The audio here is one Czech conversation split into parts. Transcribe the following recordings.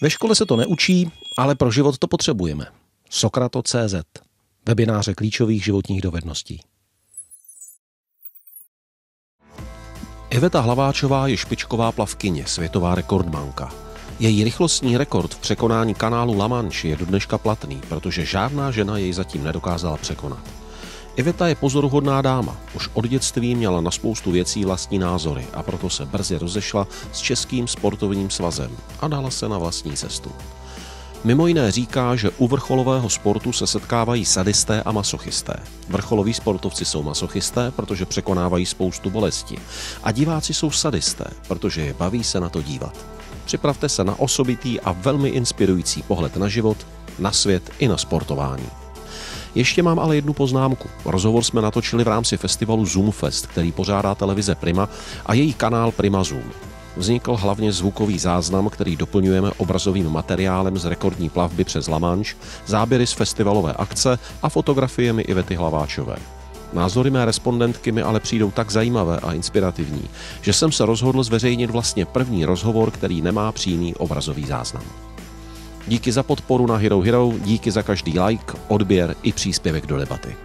Ve škole se to neučí, ale pro život to potřebujeme. Sokrato.cz Webináře klíčových životních dovedností. Iveta Hlaváčová je špičková plavkyně, světová rekordmanka. Její rychlostní rekord v překonání kanálu La Manche je do dneška platný, protože žádná žena jej zatím nedokázala překonat. Iveta je pozoruhodná dáma. Už od dětství měla na spoustu věcí vlastní názory a proto se brzy rozešla s Českým sportovním svazem a dala se na vlastní cestu. Mimo jiné říká, že u vrcholového sportu se setkávají sadisté a masochisté. Vrcholoví sportovci jsou masochisté, protože překonávají spoustu bolesti. A diváci jsou sadisté, protože je baví se na to dívat. Připravte se na osobitý a velmi inspirující pohled na život, na svět i na sportování. Ještě mám ale jednu poznámku. Rozhovor jsme natočili v rámci festivalu Zoomfest, který pořádá televize Prima a její kanál Prima Zoom vznikl hlavně zvukový záznam, který doplňujeme obrazovým materiálem z rekordní plavby přes La Manche, záběry z festivalové akce a fotografiemi Ivety Hlaváčové. Názory mé respondentky mi ale přijdou tak zajímavé a inspirativní, že jsem se rozhodl zveřejnit vlastně první rozhovor, který nemá přímý obrazový záznam. Díky za podporu na Hero Hero, díky za každý like, odběr i příspěvek do debaty.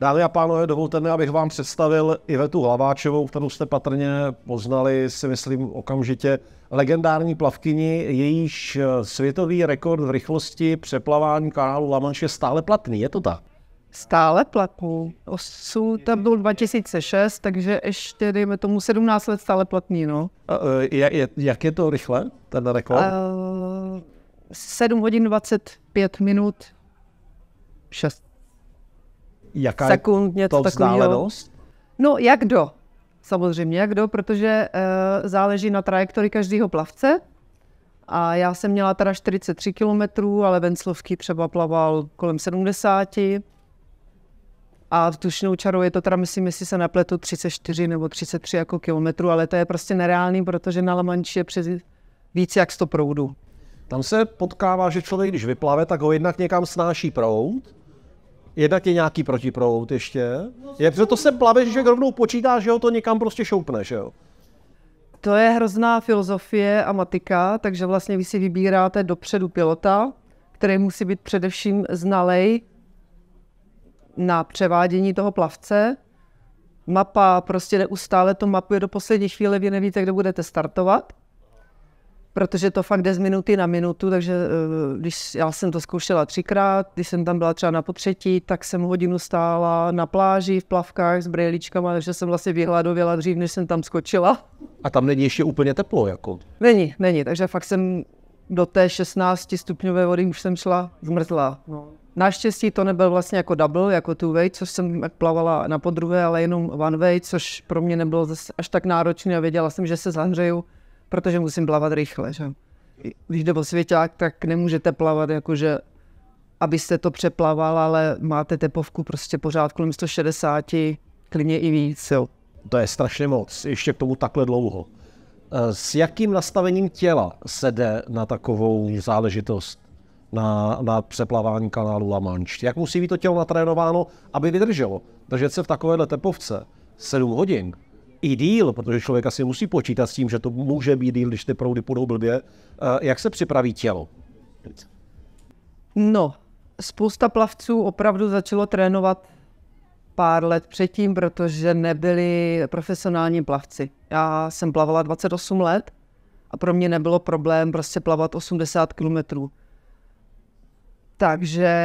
Dámy a pánové, dovolte mi, abych vám představil Ivetu Hlaváčovou, kterou jste patrně poznali, si myslím, okamžitě. Legendární plavkyni, jejíž světový rekord v rychlosti přeplavání kanálu La Manche je stále platný, je to tak? stále platný. Osu, tam byl 2006, takže ještě, dejme tomu, 17 let stále platný, no. A, e, jak, jak je to rychle, ten rekord? A, e, 7 hodin 25 minut 6 Jaká sekund, je něco to vzdálenost? No, jak do? Samozřejmě jak do, protože uh, záleží na trajektorii každého plavce. A já jsem měla teda 43 kilometrů, ale Venclovský třeba plaval kolem 70. A tušnou čarou je to teda, myslím, jestli se nepletu 34 nebo 33 jako kilometrů, ale to je prostě nereálný, protože na Lamanči je přes víc jak 100 proudů. Tam se potkává, že člověk, když vyplave, tak ho jednak někam snáší proud, jednak je nějaký protiproud ještě. Je, to se plave, že rovnou počítá, že ho to někam prostě šoupne, že jo? To je hrozná filozofie a matika, takže vlastně vy si vybíráte dopředu pilota, který musí být především znalej na převádění toho plavce. Mapa prostě neustále to mapuje do poslední chvíle, vy nevíte, kde budete startovat, protože to fakt jde z minuty na minutu, takže eh, když já jsem to zkoušela třikrát, když jsem tam byla třeba na potřetí, tak jsem hodinu stála na pláži v plavkách s brejličkama, takže jsem vlastně vyhladověla dřív, než jsem tam skočila. A tam není ještě úplně teplo, jako? Není, není, takže fakt jsem do té 16 stupňové vody už jsem šla zmrzla. No. Naštěstí to nebyl vlastně jako double, jako two way, což jsem plavala na podruhé, ale jenom one way, což pro mě nebylo zase až tak náročné a věděla jsem, že se zahřeju, protože musím plavat rychle. Že? Když jde o svěťák, tak nemůžete plavat jakože abyste to přeplaval, ale máte tepovku prostě pořád kolem 160, klidně i víc. Jo. To je strašně moc, ještě k tomu takhle dlouho. Eh, s jakým nastavením těla se jde na takovou záležitost? na, na přeplavání kanálu La Manche. Jak musí být to tělo natrénováno, aby vydrželo? Držet se v takovéhle tepovce 7 hodin, i díl, protože člověk asi musí počítat s tím, že to může být díl, když ty proudy půjdou blbě. Eh, jak se připraví tělo? No, spousta plavců opravdu začalo trénovat pár let předtím, protože nebyli profesionální plavci. Já jsem plavala 28 let a pro mě nebylo problém prostě plavat 80 kilometrů takže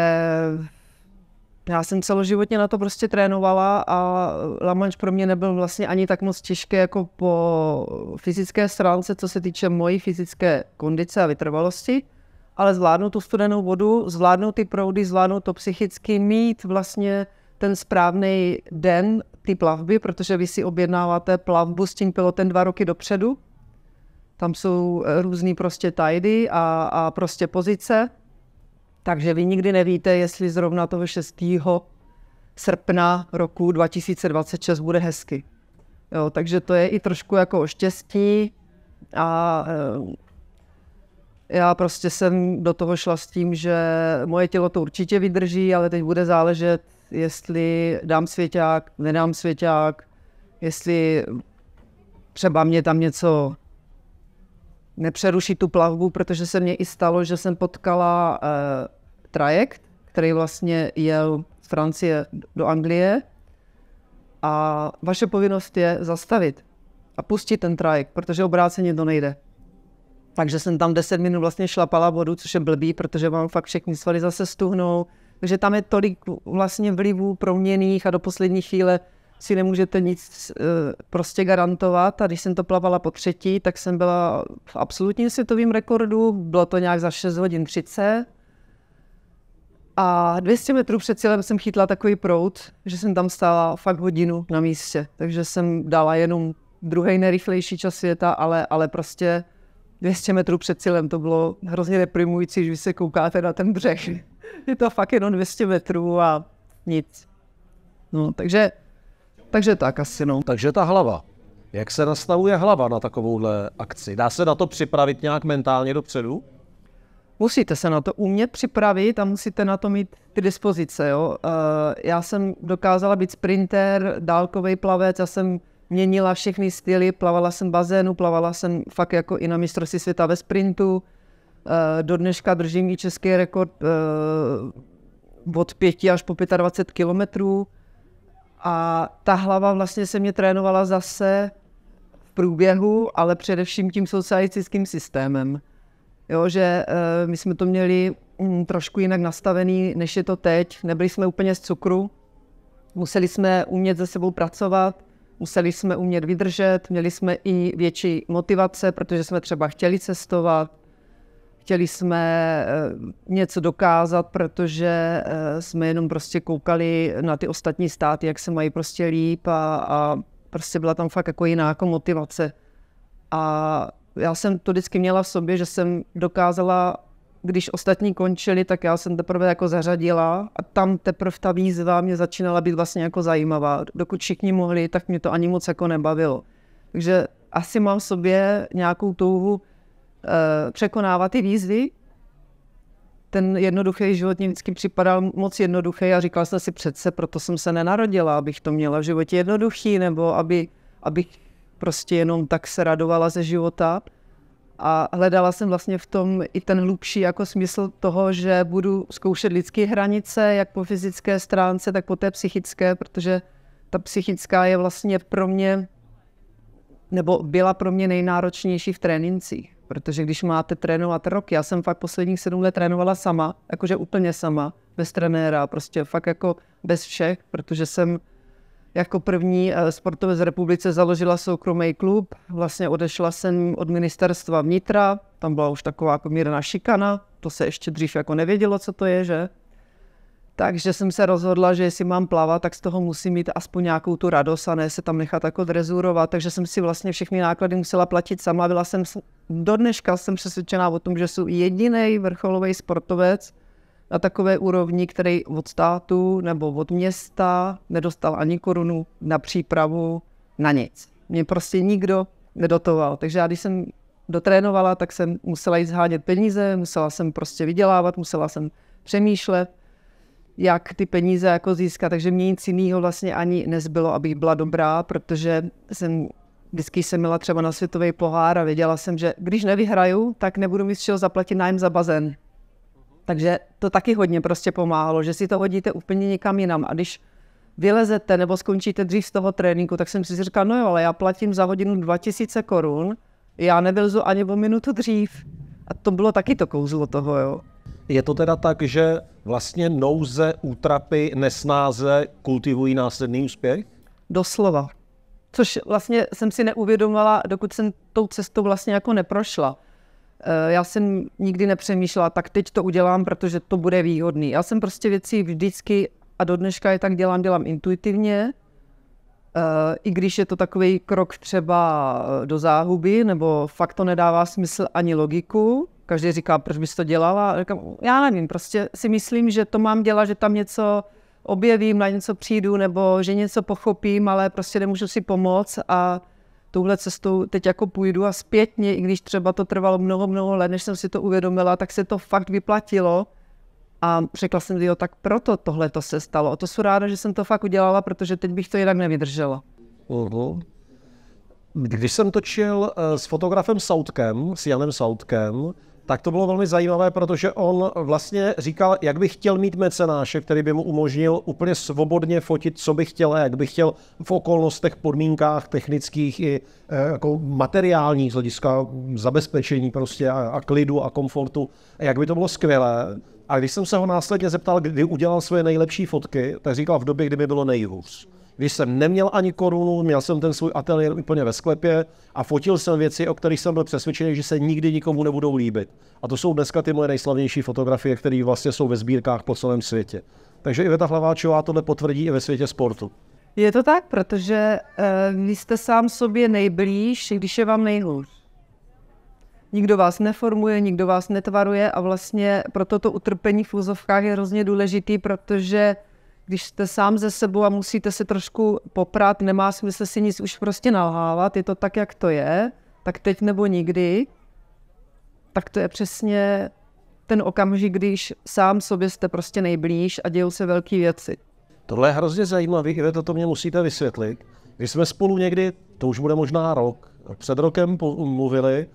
já jsem celoživotně na to prostě trénovala a Manche pro mě nebyl vlastně ani tak moc těžké jako po fyzické stránce, co se týče mojí fyzické kondice a vytrvalosti, ale zvládnout tu studenou vodu, zvládnout ty proudy, zvládnout to psychicky, mít vlastně ten správný den ty plavby, protože vy si objednáváte plavbu s tím pilotem dva roky dopředu. Tam jsou eh, různý prostě tajdy a, a prostě pozice takže vy nikdy nevíte, jestli zrovna toho 6. srpna roku 2026 bude hezky. Jo, takže to je i trošku jako o štěstí a eh, já prostě jsem do toho šla s tím, že moje tělo to určitě vydrží, ale teď bude záležet, jestli dám svěťák, nedám svěťák, jestli třeba mě tam něco nepřerušit tu plavbu, protože se mně i stalo, že jsem potkala uh, trajekt, který vlastně jel z Francie do Anglie a vaše povinnost je zastavit a pustit ten trajekt, protože obráceně to nejde. Takže jsem tam 10 minut vlastně šlapala vodu, což je blbý, protože mám fakt všechny svaly zase stuhnou. Takže tam je tolik vlastně vlivů proměných a do poslední chvíle si nemůžete nic eh, prostě garantovat. A když jsem to plavala po třetí, tak jsem byla v absolutním světovém rekordu. Bylo to nějak za 6 hodin 30. A 200 metrů před cílem jsem chytla takový prout, že jsem tam stála fakt hodinu na místě. Takže jsem dala jenom druhý nejrychlejší čas světa, ale, ale prostě 200 metrů před cílem to bylo hrozně deprimující, že vy se koukáte na ten břeh. Je to fakt jenom 200 metrů a nic. No, takže takže tak asi no. Takže ta hlava. Jak se nastavuje hlava na takovouhle akci? Dá se na to připravit nějak mentálně dopředu? Musíte se na to umět připravit a musíte na to mít ty dispozice. Jo? Eh, já jsem dokázala být sprinter, dálkový plavec, já jsem měnila všechny styly, plavala jsem bazénu, plavala jsem fakt jako i na mistrovství světa ve sprintu. Eh, do dneška držím i český rekord eh, od 5 až po 25 kilometrů. A ta hlava vlastně se mě trénovala zase v průběhu, ale především tím socialistickým systémem. Jo, že eh, my jsme to měli mm, trošku jinak nastavený, než je to teď. Nebyli jsme úplně z cukru, museli jsme umět se sebou pracovat, museli jsme umět vydržet, měli jsme i větší motivace, protože jsme třeba chtěli cestovat, chtěli jsme eh, něco dokázat, protože eh, jsme jenom prostě koukali na ty ostatní státy, jak se mají prostě líp a, a prostě byla tam fakt jako jiná jako motivace. A já jsem to vždycky měla v sobě, že jsem dokázala, když ostatní končili, tak já jsem teprve jako zařadila a tam teprve ta výzva mě začínala být vlastně jako zajímavá. Dokud všichni mohli, tak mě to ani moc jako nebavilo. Takže asi mám v sobě nějakou touhu Eh, překonávat ty výzvy. Ten jednoduchý život mě vždycky připadal moc jednoduchý a říkala jsem si přece, proto jsem se nenarodila, abych to měla v životě jednoduchý, nebo aby, abych prostě jenom tak se radovala ze života. A hledala jsem vlastně v tom i ten hlubší jako smysl toho, že budu zkoušet lidské hranice, jak po fyzické stránce, tak po té psychické, protože ta psychická je vlastně pro mě, nebo byla pro mě nejnáročnější v trénincích protože když máte trénovat rok, já jsem fakt posledních sedm let trénovala sama, jakože úplně sama, bez trenéra, prostě fakt jako bez všech, protože jsem jako první eh, sportovec z republice založila soukromý klub. Vlastně odešla jsem od ministerstva vnitra, tam byla už taková jako mírná šikana, to se ještě dřív jako nevědělo, co to je, že? Takže jsem se rozhodla, že jestli mám plavat, tak z toho musím mít aspoň nějakou tu radost a ne se tam nechat jako drezurovat. Takže jsem si vlastně všechny náklady musela platit sama. Byla jsem, do dneška jsem přesvědčená o tom, že jsou jediný vrcholový sportovec na takové úrovni, který od státu nebo od města nedostal ani korunu na přípravu, na nic. Mě prostě nikdo nedotoval. Takže já, když jsem dotrénovala, tak jsem musela jít zhánět peníze, musela jsem prostě vydělávat, musela jsem přemýšlet jak ty peníze jako získat, takže mě nic jiného vlastně ani nezbylo, abych byla dobrá, protože jsem vždycky jsem měla třeba na světový pohár a věděla jsem, že když nevyhraju, tak nebudu mít z čeho zaplatit nájem za bazén. Takže to taky hodně prostě pomáhalo, že si to hodíte úplně někam jinam. A když vylezete nebo skončíte dřív z toho tréninku, tak jsem si říkala, no jo, ale já platím za hodinu 2000 korun, já nevylzu ani o minutu dřív. A to bylo taky to kouzlo toho, jo. Je to teda tak, že vlastně nouze, útrapy, nesnáze kultivují následný úspěch? Doslova. Což vlastně jsem si neuvědomovala, dokud jsem tou cestou vlastně jako neprošla. E, já jsem nikdy nepřemýšlela, tak teď to udělám, protože to bude výhodný. Já jsem prostě věci vždycky a do dneška je tak dělám, dělám intuitivně, e, i když je to takový krok třeba do záhuby, nebo fakt to nedává smysl ani logiku, každý říká, proč bys to dělala. A říkám, já nevím, prostě si myslím, že to mám dělat, že tam něco objevím, na něco přijdu nebo že něco pochopím, ale prostě nemůžu si pomoct a touhle cestou teď jako půjdu a zpětně, i když třeba to trvalo mnoho, mnoho let, než jsem si to uvědomila, tak se to fakt vyplatilo. A řekla jsem, jo, tak proto tohle to se stalo. A to jsou ráda, že jsem to fakt udělala, protože teď bych to jinak nevydržela. Když jsem točil eh, s fotografem Soutkem, s Janem Soutkem, tak to bylo velmi zajímavé, protože on vlastně říkal, jak by chtěl mít mecenáše, který by mu umožnil úplně svobodně fotit, co by chtěl, jak by chtěl v okolnostech, podmínkách technických i eh, jako materiálních z hlediska zabezpečení prostě a, a klidu a komfortu, jak by to bylo skvělé. A když jsem se ho následně zeptal, kdy udělal svoje nejlepší fotky, tak říkal v době, kdy mi bylo nejhůř když jsem neměl ani korunu, měl jsem ten svůj ateliér úplně ve sklepě a fotil jsem věci, o kterých jsem byl přesvědčený, že se nikdy nikomu nebudou líbit. A to jsou dneska ty moje nejslavnější fotografie, které vlastně jsou ve sbírkách po celém světě. Takže Iveta Hlaváčová tohle potvrdí i ve světě sportu. Je to tak, protože uh, vy jste sám sobě nejblíž, když je vám nejhůř. Nikdo vás neformuje, nikdo vás netvaruje a vlastně proto to utrpení v úzovkách je hrozně důležitý, protože uh, když jste sám ze sebou a musíte se trošku poprat, nemá smysl si nic už prostě nalhávat, je to tak, jak to je, tak teď nebo nikdy, tak to je přesně ten okamžik, když sám sobě jste prostě nejblíž a dějou se velké věci. Tohle je hrozně zajímavé, kde to mě musíte vysvětlit. Když jsme spolu někdy, to už bude možná rok, před rokem mluvili,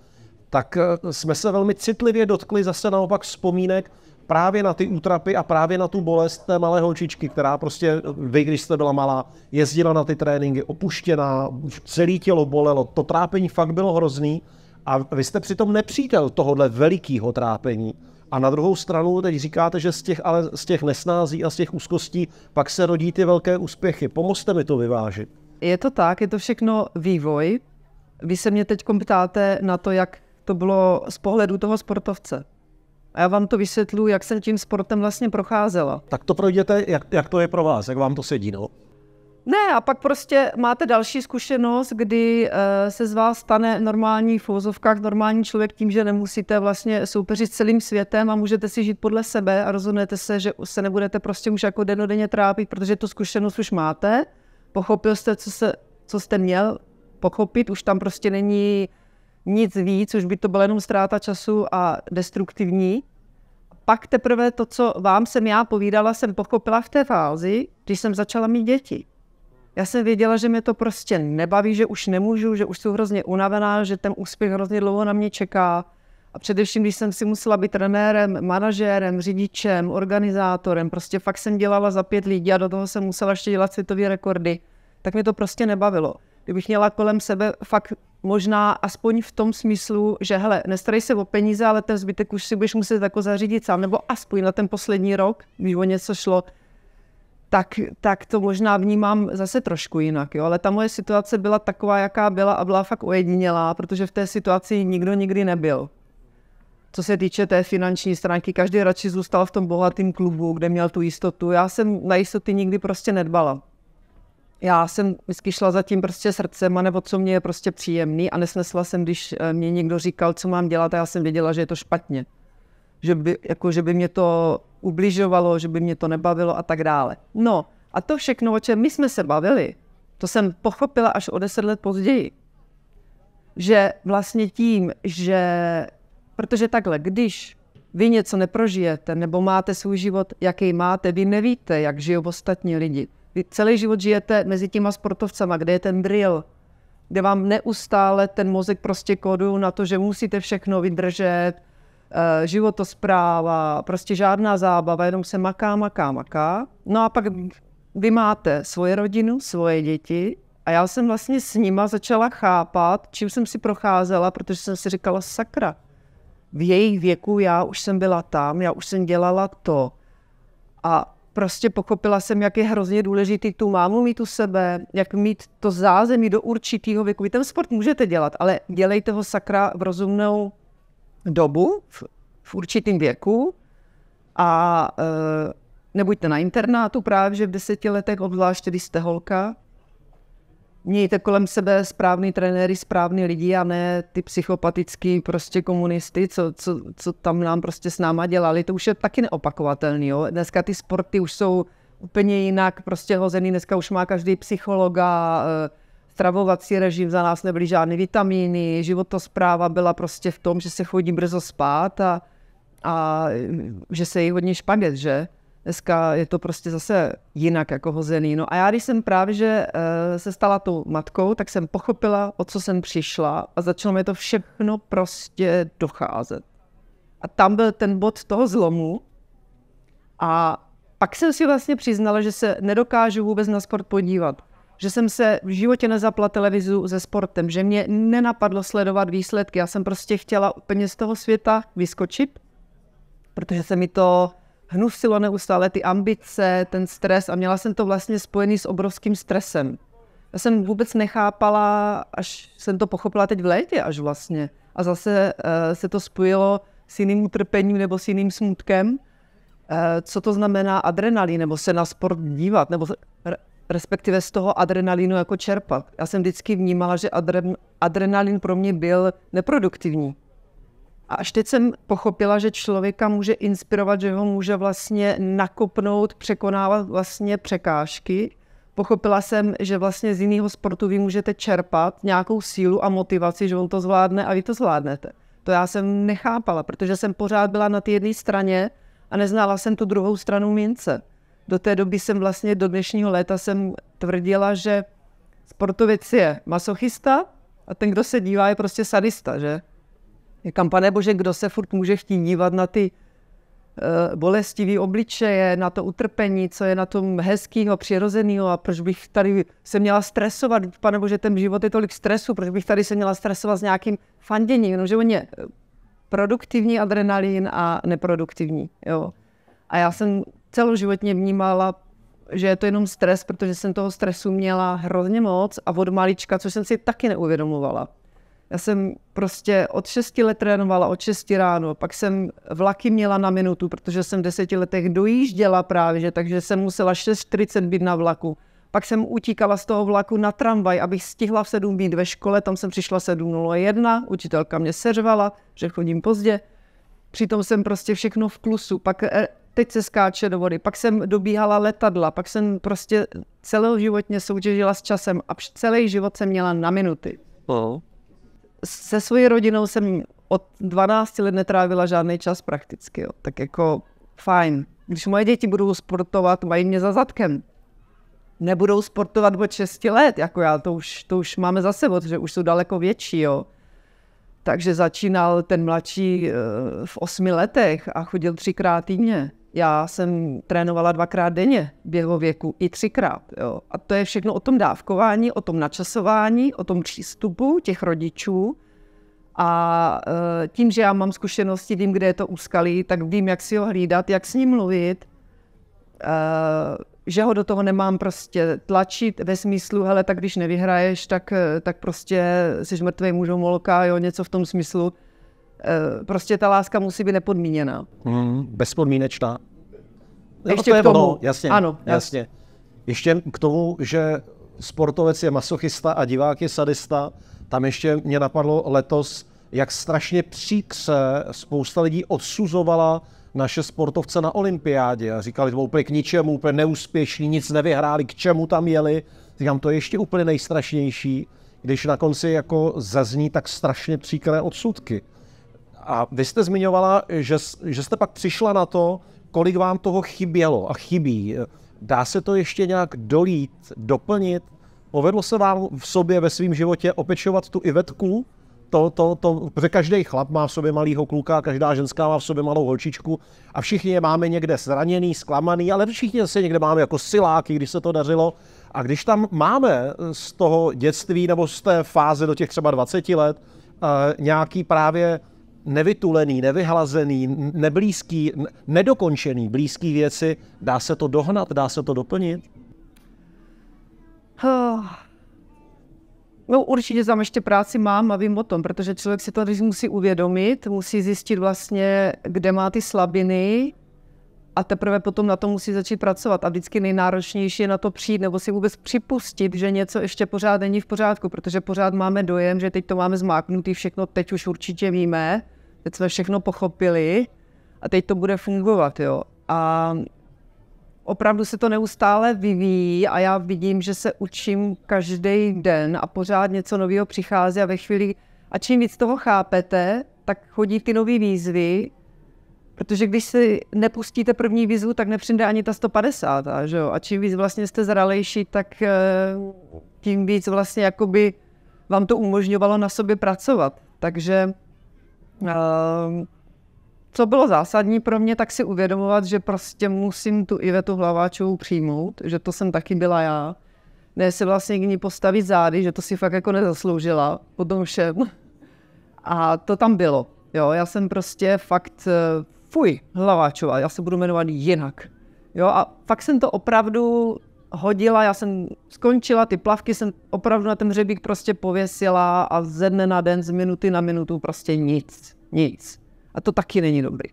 tak eh, jsme se velmi citlivě dotkli zase naopak vzpomínek, právě na ty útrapy a právě na tu bolest té malé holčičky, která prostě, vy, když jste byla malá, jezdila na ty tréninky, opuštěná, celé tělo bolelo, to trápení fakt bylo hrozný a vy jste přitom nepřítel tohohle velikého trápení. A na druhou stranu teď říkáte, že z těch, ale z těch nesnází a z těch úzkostí pak se rodí ty velké úspěchy. Pomozte mi to vyvážit. Je to tak, je to všechno vývoj. Vy se mě teď ptáte na to, jak to bylo z pohledu toho sportovce. A já vám to vysvětlu, jak jsem tím sportem vlastně procházela. Tak to projděte, jak, jak to je pro vás, jak vám to sedí, no? Ne, a pak prostě máte další zkušenost, kdy eh, se z vás stane normální v normální člověk tím, že nemusíte vlastně soupeřit celým světem a můžete si žít podle sebe a rozhodnete se, že se nebudete prostě už jako denodenně trápit, protože tu zkušenost už máte, pochopil jste, co, se, co jste měl pochopit, už tam prostě není nic víc, už by to byla jenom ztráta času a destruktivní. Pak teprve to, co vám jsem já povídala, jsem pochopila v té fázi, když jsem začala mít děti. Já jsem věděla, že mě to prostě nebaví, že už nemůžu, že už jsem hrozně unavená, že ten úspěch hrozně dlouho na mě čeká. A především, když jsem si musela být trenérem, manažérem, řidičem, organizátorem, prostě fakt jsem dělala za pět lidí a do toho jsem musela ještě dělat světové rekordy, tak mě to prostě nebavilo. Kdybych měla kolem sebe fakt Možná aspoň v tom smyslu, že hele, nestarej se o peníze, ale ten zbytek už si budeš muset jako zařídit sám, nebo aspoň na ten poslední rok, když o něco šlo, tak, tak to možná vnímám zase trošku jinak. Jo? Ale ta moje situace byla taková, jaká byla a byla fakt ojedinělá, protože v té situaci nikdo nikdy nebyl. Co se týče té finanční stránky, každý radši zůstal v tom bohatém klubu, kde měl tu jistotu. Já jsem na jistoty nikdy prostě nedbala já jsem vždycky šla za tím prostě srdcem, nebo co mě je prostě příjemný a nesnesla jsem, když eh, mě někdo říkal, co mám dělat a já jsem věděla, že je to špatně. Že by, jako, že by mě to ubližovalo, že by mě to nebavilo a tak dále. No a to všechno, o čem my jsme se bavili, to jsem pochopila až o deset let později. Že vlastně tím, že... Protože takhle, když vy něco neprožijete nebo máte svůj život, jaký máte, vy nevíte, jak žijou ostatní lidi. Vy celý život žijete mezi těma sportovcama, kde je ten drill, kde vám neustále ten mozek prostě koduje na to, že musíte všechno vydržet, eh, životospráva, prostě žádná zábava, jenom se maká, maká, maká. No a pak vy máte svoje rodinu, svoje děti a já jsem vlastně s nima začala chápat, čím jsem si procházela, protože jsem si říkala sakra. V jejich věku já už jsem byla tam, já už jsem dělala to. A prostě pochopila jsem, jak je hrozně důležitý tu mámu mít u sebe, jak mít to zázemí do určitého věku. Vy ten sport můžete dělat, ale dělejte ho sakra v rozumnou dobu, v, v určitém věku a e, nebuďte na internátu právě, že v deseti letech, obzvlášť když jste holka, mějte kolem sebe správný trenéry, správný lidi a ne ty psychopatický prostě komunisty, co, co, co tam nám prostě s náma dělali. To už je taky neopakovatelný, jo. Dneska ty sporty už jsou úplně jinak prostě hozený. Dneska už má každý psychologa, eh, stravovací režim, za nás nebyly žádné vitamíny, životospráva byla prostě v tom, že se chodí brzo spát a, a že se jí hodně špaget, že? Dneska je to prostě zase jinak jako hozený. No a já, když jsem právě že eh, se stala tou matkou, tak jsem pochopila, o co jsem přišla a začalo mi to všechno prostě docházet. A tam byl ten bod toho zlomu a pak jsem si vlastně přiznala, že se nedokážu vůbec na sport podívat. Že jsem se v životě nezapla televizu se sportem, že mě nenapadlo sledovat výsledky. Já jsem prostě chtěla úplně z toho světa vyskočit, protože se mi to hnusilo neustále ty ambice, ten stres a měla jsem to vlastně spojený s obrovským stresem. Já jsem vůbec nechápala, až jsem to pochopila teď v létě až vlastně. A zase uh, se to spojilo s jiným utrpením nebo s jiným smutkem. Uh, co to znamená adrenalin, nebo se na sport dívat, nebo re, respektive z toho adrenalinu jako čerpat. Já jsem vždycky vnímala, že adre, adrenalin pro mě byl neproduktivní a až teď jsem pochopila, že člověka může inspirovat, že ho může vlastně nakopnout, překonávat vlastně překážky. Pochopila jsem, že vlastně z jiného sportu vy můžete čerpat nějakou sílu a motivaci, že on to zvládne a vy to zvládnete. To já jsem nechápala, protože jsem pořád byla na té jedné straně a neznala jsem tu druhou stranu mince. Do té doby jsem vlastně do dnešního léta jsem tvrdila, že sportovec je masochista a ten, kdo se dívá, je prostě sadista, že? Kam, pane bože, kdo se furt může chtít dívat na ty eh, bolestivé obličeje, na to utrpení, co je na tom hezkýho, přirozeného a proč bych tady se měla stresovat, pane bože, ten život je tolik stresu, proč bych tady se měla stresovat s nějakým fanděním, jenomže on je eh, produktivní adrenalin a neproduktivní, jo. A já jsem celoživotně vnímala, že je to jenom stres, protože jsem toho stresu měla hrozně moc a od malička, což jsem si taky neuvědomovala. Já jsem prostě od 6 let trénovala, od 6 ráno, pak jsem vlaky měla na minutu, protože jsem v deseti letech dojížděla právě, že, takže jsem musela 6.30 být na vlaku. Pak jsem utíkala z toho vlaku na tramvaj, abych stihla v 7 být ve škole, tam jsem přišla 7.01, učitelka mě seřvala, že chodím pozdě. Přitom jsem prostě všechno v klusu, pak eh, teď se skáče do vody, pak jsem dobíhala letadla, pak jsem prostě životně soutěžila s časem a celý život jsem měla na minuty. Oh se svojí rodinou jsem od 12 let netrávila žádný čas prakticky, jo. tak jako fajn. Když moje děti budou sportovat, mají mě za zadkem. Nebudou sportovat od 6 let, jako já, to už, to už máme za sebou, že už jsou daleko větší, jo. Takže začínal ten mladší eh, v osmi letech a chodil třikrát týdně. Já jsem trénovala dvakrát denně běhověku, i třikrát. Jo. A to je všechno o tom dávkování, o tom načasování, o tom přístupu těch rodičů. A e, tím, že já mám zkušenosti, vím, kde je to úskalí, tak vím, jak si ho hlídat, jak s ním mluvit, e, že ho do toho nemám prostě tlačit ve smyslu, hele, tak když nevyhraješ, tak, e, tak prostě jsi mrtvý muž homolka, jo, něco v tom smyslu Eh, prostě ta láska musí být nepodmíněná. Hmm, bezpodmínečná. No, Ještě to je k tomu. Ono, jasně, ano, jasně. jasně. Ještě k tomu, že sportovec je masochista a divák je sadista. Tam ještě mě napadlo letos, jak strašně příkře spousta lidí odsuzovala naše sportovce na olympiádě a říkali, to úplně k ničemu, úplně neúspěšní, nic nevyhráli, k čemu tam jeli. Říkám, to je ještě úplně nejstrašnější, když na konci jako zazní tak strašně příkré odsudky. A vy jste zmiňovala, že, že jste pak přišla na to, kolik vám toho chybělo a chybí. Dá se to ještě nějak dolít, doplnit? Povedlo se vám v sobě, ve svém životě opečovat tu Ivetku? To, to, to, protože každý chlap má v sobě malýho kluka, každá ženská má v sobě malou holčičku a všichni je máme někde zraněný, zklamaný, ale všichni se někde máme jako siláky, když se to dařilo. A když tam máme z toho dětství nebo z té fáze do těch třeba 20 let eh, nějaký právě nevytulený, nevyhlazený, neblízký, nedokončený blízký věci, dá se to dohnat, dá se to doplnit? No určitě tam ještě práci mám a vím o tom, protože člověk si to musí uvědomit, musí zjistit vlastně, kde má ty slabiny a teprve potom na to musí začít pracovat. A vždycky nejnáročnější je na to přijít nebo si vůbec připustit, že něco ještě pořád není v pořádku, protože pořád máme dojem, že teď to máme zmáknutý, všechno teď už určitě víme teď jsme všechno pochopili a teď to bude fungovat, jo. A opravdu se to neustále vyvíjí a já vidím, že se učím každý den a pořád něco nového přichází a ve chvíli, a čím víc toho chápete, tak chodí ty nové výzvy, protože když si nepustíte první výzvu, tak nepřijde ani ta 150. A, že jo? a čím víc vlastně jste zralejší, tak eh, tím víc vlastně jakoby vám to umožňovalo na sobě pracovat. Takže Ehm, co bylo zásadní pro mě, tak si uvědomovat, že prostě musím tu Ivetu Hlaváčovou přijmout, že to jsem taky byla já. Ne se vlastně k ní postavit zády, že to si fakt jako nezasloužila po tom všem. A to tam bylo. Jo, já jsem prostě fakt, eh, fuj, Hlaváčová, já se budu jmenovat jinak. Jo, a fakt jsem to opravdu hodila, já jsem skončila ty plavky, jsem opravdu na ten hřebík prostě pověsila a ze dne na den, z minuty na minutu prostě nic, nic. A to taky není dobrý.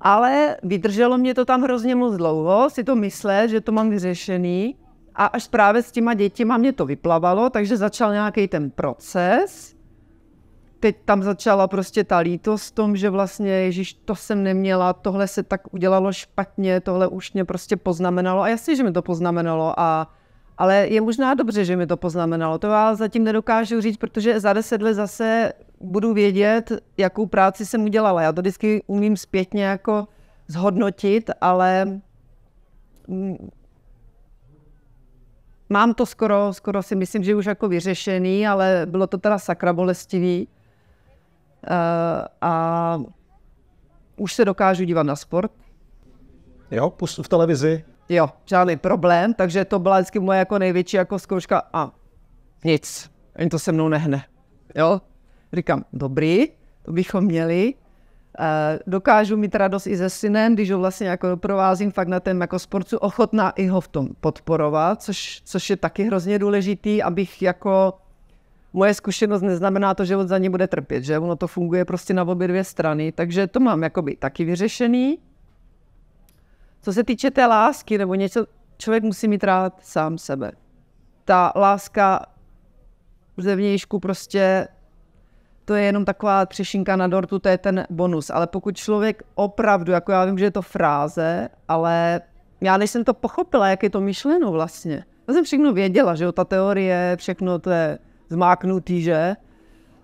Ale vydrželo mě to tam hrozně moc dlouho, si to myslet, že to mám vyřešený. A až právě s těma dětima mě to vyplavalo, takže začal nějaký ten proces, teď tam začala prostě ta lítost v tom, že vlastně Ježíš, to jsem neměla, tohle se tak udělalo špatně, tohle už mě prostě poznamenalo a jasně, že mi to poznamenalo a ale je možná dobře, že mi to poznamenalo. To já zatím nedokážu říct, protože za deset let zase budu vědět, jakou práci jsem udělala. Já to vždycky umím zpětně jako zhodnotit, ale mám to skoro, skoro si myslím, že už jako vyřešený, ale bylo to teda sakra bolestivý. Eh, a už se dokážu dívat na sport. Jo, pustu v televizi. Jo, žádný problém, takže to byla vždycky moje jako největší jako zkouška a nic, ani to se mnou nehne. Jo, říkám, dobrý, to bychom měli. E, dokážu mít radost i se synem, když ho vlastně jako doprovázím fakt na ten jako sportu, ochotná i ho v tom podporovat, což, což je taky hrozně důležitý, abych jako moje zkušenost neznamená to, že on za ně bude trpět, že ono to funguje prostě na obě dvě strany, takže to mám jakoby taky vyřešený. Co se týče té lásky nebo něco, člověk musí mít rád sám sebe. Ta láska zevnějšku prostě to je jenom taková třešinka na dortu, to je ten bonus. Ale pokud člověk opravdu, jako já vím, že je to fráze, ale já než jsem to pochopila, jak je to myšleno vlastně. Já jsem všechno věděla, že jo, ta teorie, všechno to je zmáknutý, že?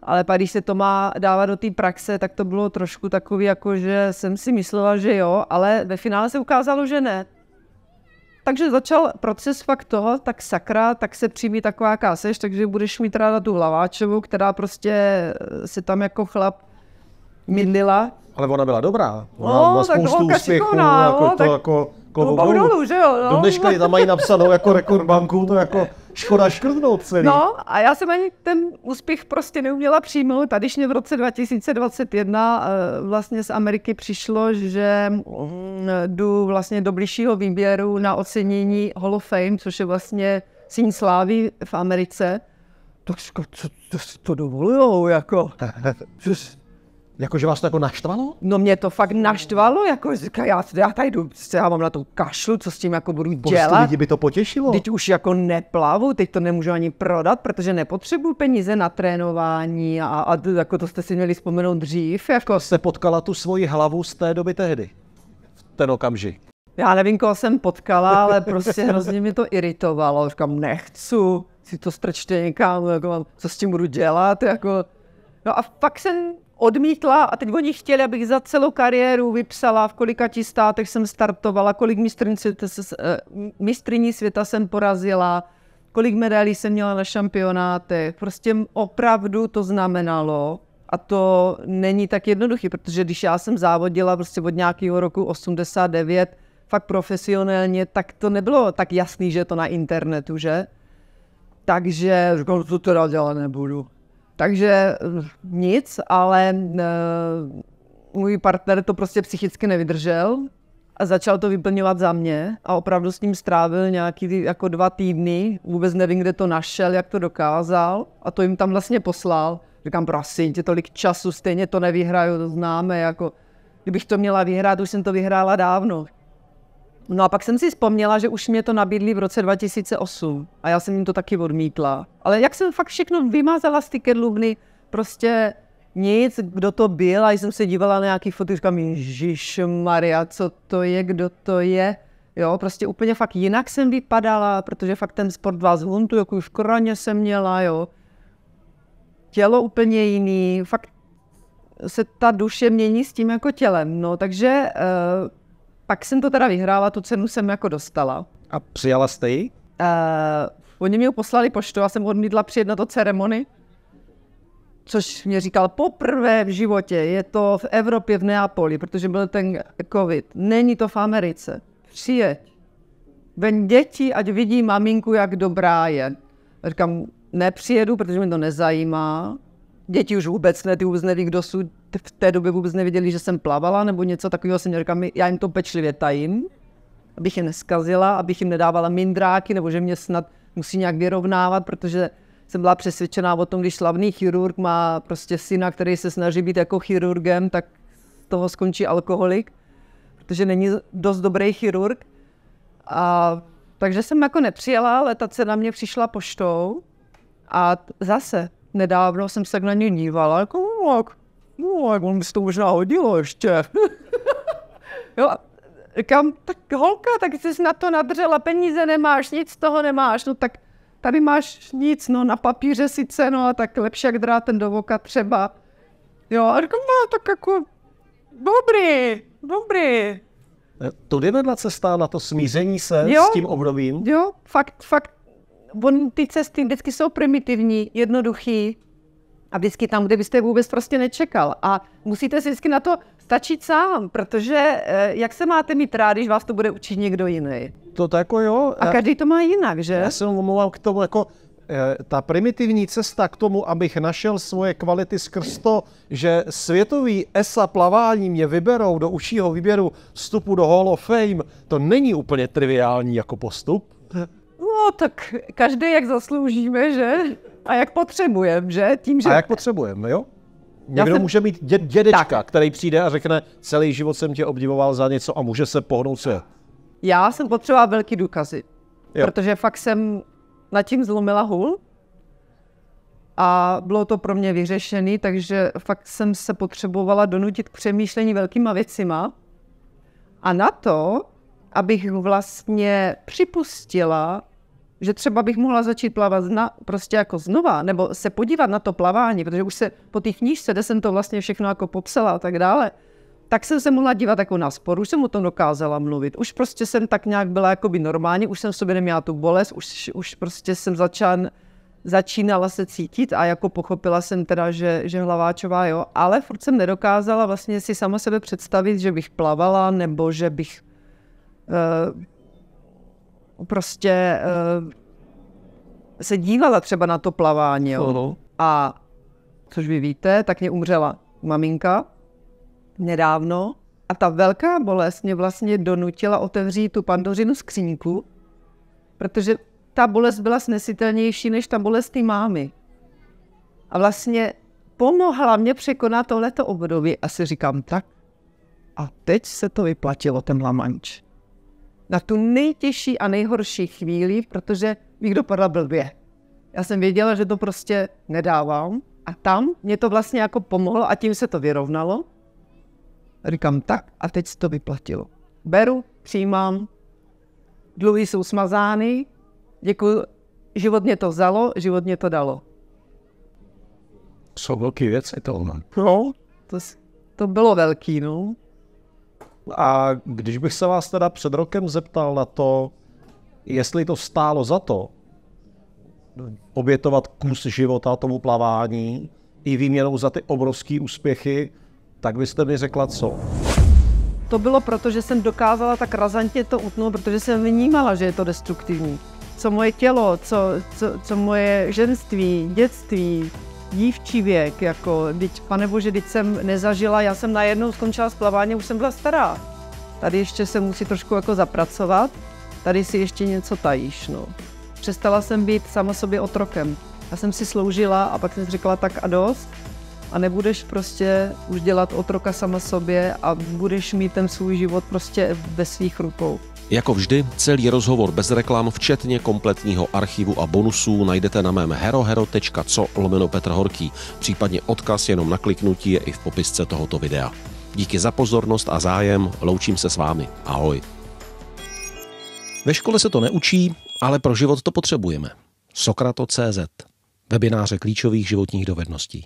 Ale pak, když se to má dávat do té praxe, tak to bylo trošku takový, jako že jsem si myslela, že jo, ale ve finále se ukázalo, že ne. Takže začal proces fakt toho, tak sakra, tak se přijmi taková, jaká seš, takže budeš mít ráda tu hlaváčovu, která prostě eh, se tam jako chlap mydlila. Ale ona byla dobrá. Ona no, má spoustu úspěchů, jako no, to tak... jako klobouk že jo? No. Do dneška tam mají napsanou jako rekord banku, to jako škoda škrtnout celý. No a já jsem ani ten úspěch prostě neuměla přijmout. A když mě v roce 2021 eh, vlastně z Ameriky přišlo, že mm, jdu vlastně do blížšího výběru na ocenění Hall of Fame, což je vlastně síň slávy v Americe, tak co, co si to dovolujou, jako? Jakože vás to jako naštvalo? No mě to fakt naštvalo, jako říká, já, já tady jdu, já mám na tu kašlu, co s tím jako budu dělat. dělat. lidi by to potěšilo. Teď už jako neplavu, teď to nemůžu ani prodat, protože nepotřebuju peníze na trénování a, a jako to jste si měli vzpomenout dřív. Jako. se potkala tu svoji hlavu z té doby tehdy, v ten okamžik. Já nevím, koho jsem potkala, ale prostě hrozně mi to iritovalo. Říkám, nechci, si to strčte někam, jako, co s tím budu dělat, jako. No a pak jsem odmítla a teď oni chtěli, abych za celou kariéru vypsala, v kolika ti státech jsem startovala, kolik mistrní eh, světa, světa jsem porazila, kolik medailí jsem měla na šampionátech. Prostě opravdu to znamenalo, a to není tak jednoduché, protože když já jsem závodila prostě od nějakého roku 89 fakt profesionálně, tak to nebylo tak jasný, že je to na internetu, že? Takže říkal, no, to teda dělat nebudu. Takže eh, nic, ale eh, můj partner to prostě psychicky nevydržel a začal to vyplňovat za mě a opravdu s ním strávil nějaký jako dva týdny, vůbec nevím, kde to našel, jak to dokázal a to jim tam vlastně poslal. Říkám, prosím tě, tolik času, stejně to nevyhraju, to známe, jako kdybych to měla vyhrát, už jsem to vyhrála dávno. No a pak jsem si vzpomněla, že už mě to nabídli v roce 2008 a já jsem jim to taky odmítla. Ale jak jsem fakt všechno vymazala z ty kedlubny, prostě nic, kdo to byl, a jsem se dívala na nějaký fotky, říkám, Ježíš Maria, co to je, kdo to je. Jo, prostě úplně fakt jinak jsem vypadala, protože fakt ten sport vás huntu, jakou už kroně jsem měla, jo. Tělo úplně jiný, fakt se ta duše mění s tím jako tělem, no, takže uh, pak jsem to teda vyhrála, tu cenu jsem jako dostala. A přijala jste ji? Uh, oni mi ho poslali poštou a jsem odmítla přijet na to ceremony. Což mě říkal poprvé v životě, je to v Evropě, v Neapoli, protože byl ten covid. Není to v Americe. Přijeď. Ven děti, ať vidí maminku, jak dobrá je. A říkám, nepřijedu, protože mi to nezajímá. Děti už vůbec ne, ty vůbec neví, kdo jsou v té době vůbec nevěděli, že jsem plavala nebo něco takového, jsem říkala, já jim to pečlivě tajím, abych je neskazila, abych jim nedávala mindráky, nebo že mě snad musí nějak vyrovnávat, protože jsem byla přesvědčená o tom, když slavný chirurg má prostě syna, který se snaží být jako chirurgem, tak toho skončí alkoholik, protože není dost dobrý chirurg. A, takže jsem jako nepřijela, ale ta cena mě přišla poštou a zase nedávno jsem se na ně dívala, jako, no, jak no, jak on by se to možná hodilo ještě. jo, a říkám, tak holka, tak jsi na to nadřela, peníze nemáš, nic z toho nemáš, no tak tady máš nic, no na papíře sice, no a tak lepší jak drát ten do voka třeba. Jo, a říkám, no, tak jako, dobrý, dobrý. E, Tudy vedla cesta na to smíření se jo, s tím obdobím? Jo, fakt, fakt, on, ty cesty vždycky jsou primitivní, jednoduchý, a vždycky tam, kde byste vůbec prostě nečekal. A musíte si vždycky na to stačit sám, protože eh, jak se máte mít rád, když vás to bude učit někdo jiný? To tako jo. A každý to má jinak, že? Já se omlouvám k tomu, jako eh, ta primitivní cesta k tomu, abych našel svoje kvality skrz to, že světový ESA plavání mě vyberou do užšího výběru vstupu do Hall of Fame, to není úplně triviální jako postup. No, tak každý jak zasloužíme, že? A jak potřebujeme, že? Tím, že... A jak potřebujeme, jo? Někdo jsem... může mít dě- dědečka, tak. který přijde a řekne, celý život jsem tě obdivoval za něco a může se pohnout se. Já jsem potřebovala velký důkazy, jo. protože fakt jsem nad tím zlomila hůl a bylo to pro mě vyřešené, takže fakt jsem se potřebovala donutit k přemýšlení velkýma věcima a na to, abych vlastně připustila, že třeba bych mohla začít plavat na prostě jako znova, nebo se podívat na to plavání, protože už se po té knížce, kde jsem to vlastně všechno jako popsala a tak dále, tak jsem se mohla dívat jako na spor, už jsem o tom dokázala mluvit, už prostě jsem tak nějak byla jako by normálně, už jsem v sobě neměla tu bolest, už, už prostě jsem začal, začínala se cítit a jako pochopila jsem teda, že, že hlaváčová jo, ale furt jsem nedokázala vlastně si sama sebe představit, že bych plavala nebo že bych eh, prostě uh, se dívala třeba na to plavání. Jo? A což vy víte, tak mě umřela maminka nedávno. A ta velká bolest mě vlastně donutila otevřít tu pandořinu skříňku, protože ta bolest byla snesitelnější než ta bolest té mámy. A vlastně pomohla mě překonat tohleto období a si říkám tak. A teď se to vyplatilo, ten lamanč na tu nejtěžší a nejhorší chvíli, protože bych dopadla blbě. Já jsem věděla, že to prostě nedávám a tam mě to vlastně jako pomohlo a tím se to vyrovnalo. A říkám tak a teď se to vyplatilo. Beru, přijímám, dluhy jsou smazány, děkuji, život mě to vzalo, život mě to dalo. Jsou velký věci to No, no to, to bylo velký, no. A když bych se vás teda před rokem zeptal na to, jestli to stálo za to, obětovat kus života tomu plavání i výměnou za ty obrovské úspěchy, tak byste mi řekla co? To bylo proto, že jsem dokázala tak razantně to utnout, protože jsem vnímala, že je to destruktivní. Co moje tělo, co, co, co moje ženství, dětství, dívčí věk, jako, teď, pane bože, teď jsem nezažila, já jsem najednou skončila s plaváním, už jsem byla stará. Tady ještě se musí trošku jako zapracovat, tady si ještě něco tajíš, no. Přestala jsem být sama sobě otrokem. Já jsem si sloužila a pak jsem řekla tak a dost a nebudeš prostě už dělat otroka sama sobě a budeš mít ten svůj život prostě ve svých rukou. Jako vždy, celý rozhovor bez reklam, včetně kompletního archivu a bonusů, najdete na mém herohero.co lomeno Petr Horký. Případně odkaz jenom na kliknutí je i v popisce tohoto videa. Díky za pozornost a zájem, loučím se s vámi. Ahoj. Ve škole se to neučí, ale pro život to potřebujeme. Sokrato.cz Webináře klíčových životních dovedností.